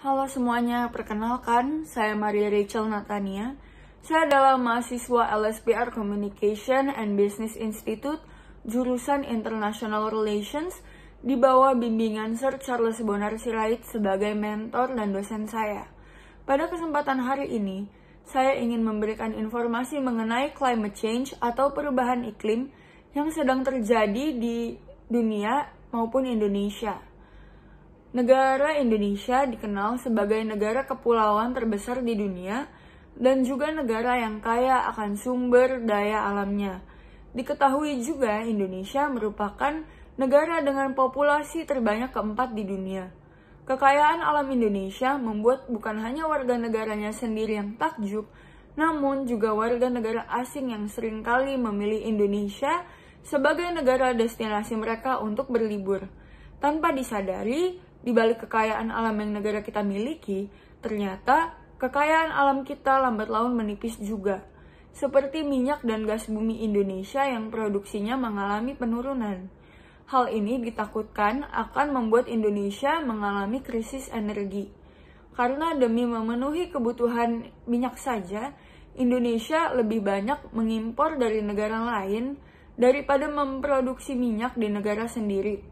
Halo semuanya, perkenalkan saya Maria Rachel Natania. Saya adalah mahasiswa LSPR Communication and Business Institute, jurusan International Relations, di bawah bimbingan Sir Charles Bonar Sirait sebagai mentor dan dosen saya. Pada kesempatan hari ini, saya ingin memberikan informasi mengenai climate change atau perubahan iklim yang sedang terjadi di dunia maupun Indonesia. Negara Indonesia dikenal sebagai negara kepulauan terbesar di dunia dan juga negara yang kaya akan sumber daya alamnya. Diketahui juga Indonesia merupakan negara dengan populasi terbanyak keempat di dunia. Kekayaan alam Indonesia membuat bukan hanya warga negaranya sendiri yang takjub, namun juga warga negara asing yang seringkali memilih Indonesia sebagai negara destinasi mereka untuk berlibur. Tanpa disadari, di balik kekayaan alam yang negara kita miliki, ternyata kekayaan alam kita lambat laun menipis juga. Seperti minyak dan gas bumi Indonesia yang produksinya mengalami penurunan. Hal ini ditakutkan akan membuat Indonesia mengalami krisis energi. Karena demi memenuhi kebutuhan minyak saja, Indonesia lebih banyak mengimpor dari negara lain daripada memproduksi minyak di negara sendiri.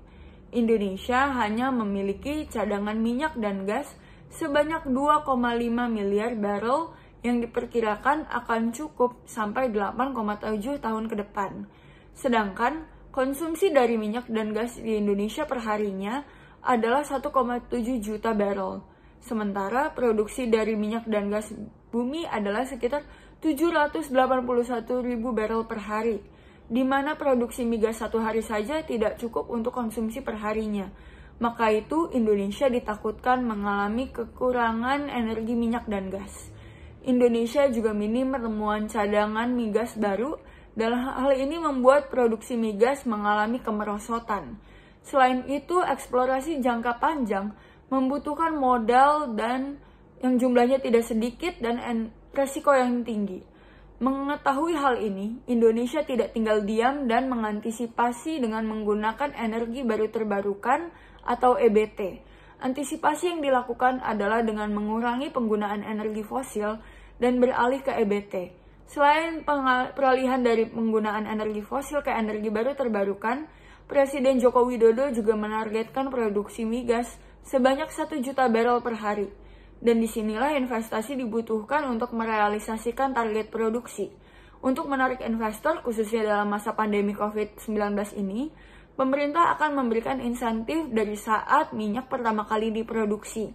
Indonesia hanya memiliki cadangan minyak dan gas sebanyak 2,5 miliar barrel yang diperkirakan akan cukup sampai 8,7 tahun ke depan. Sedangkan konsumsi dari minyak dan gas di Indonesia perharinya adalah 1,7 juta barrel. Sementara produksi dari minyak dan gas bumi adalah sekitar 781 ribu barrel per hari di mana produksi migas satu hari saja tidak cukup untuk konsumsi perharinya. Maka itu Indonesia ditakutkan mengalami kekurangan energi minyak dan gas. Indonesia juga minim pertemuan cadangan migas baru dan hal ini membuat produksi migas mengalami kemerosotan. Selain itu, eksplorasi jangka panjang membutuhkan modal dan yang jumlahnya tidak sedikit dan resiko yang tinggi. Mengetahui hal ini, Indonesia tidak tinggal diam dan mengantisipasi dengan menggunakan energi baru terbarukan atau EBT. Antisipasi yang dilakukan adalah dengan mengurangi penggunaan energi fosil dan beralih ke EBT. Selain peralihan dari penggunaan energi fosil ke energi baru terbarukan, Presiden Joko Widodo juga menargetkan produksi migas sebanyak 1 juta barrel per hari. Dan disinilah investasi dibutuhkan untuk merealisasikan target produksi. Untuk menarik investor, khususnya dalam masa pandemi COVID-19 ini, pemerintah akan memberikan insentif dari saat minyak pertama kali diproduksi,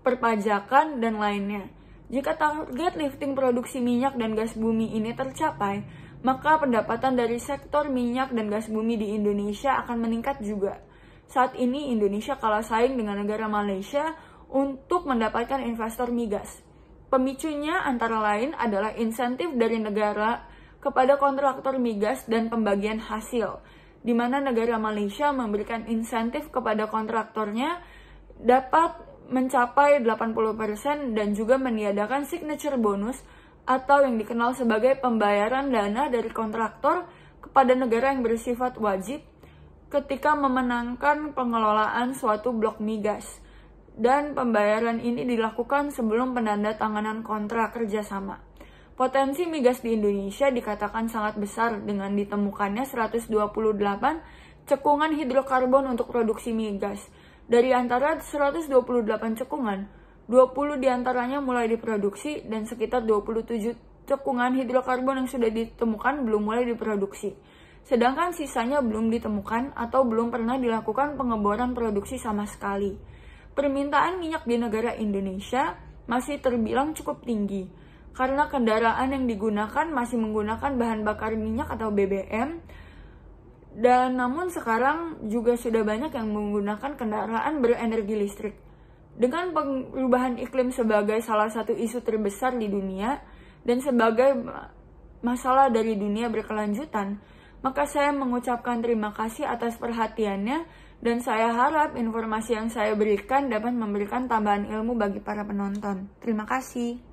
perpajakan, dan lainnya. Jika target lifting produksi minyak dan gas bumi ini tercapai, maka pendapatan dari sektor minyak dan gas bumi di Indonesia akan meningkat juga. Saat ini Indonesia kalah saing dengan negara Malaysia untuk mendapatkan investor migas. Pemicunya antara lain adalah insentif dari negara kepada kontraktor migas dan pembagian hasil, di mana negara Malaysia memberikan insentif kepada kontraktornya dapat mencapai 80% dan juga meniadakan signature bonus atau yang dikenal sebagai pembayaran dana dari kontraktor kepada negara yang bersifat wajib ketika memenangkan pengelolaan suatu blok migas dan pembayaran ini dilakukan sebelum penanda tanganan kontrak kerjasama. Potensi migas di Indonesia dikatakan sangat besar dengan ditemukannya 128 cekungan hidrokarbon untuk produksi migas. Dari antara 128 cekungan, 20 diantaranya mulai diproduksi dan sekitar 27 cekungan hidrokarbon yang sudah ditemukan belum mulai diproduksi. Sedangkan sisanya belum ditemukan atau belum pernah dilakukan pengeboran produksi sama sekali permintaan minyak di negara Indonesia masih terbilang cukup tinggi karena kendaraan yang digunakan masih menggunakan bahan bakar minyak atau BBM dan namun sekarang juga sudah banyak yang menggunakan kendaraan berenergi listrik. Dengan perubahan iklim sebagai salah satu isu terbesar di dunia dan sebagai masalah dari dunia berkelanjutan, maka saya mengucapkan terima kasih atas perhatiannya dan saya harap informasi yang saya berikan dapat memberikan tambahan ilmu bagi para penonton. Terima kasih.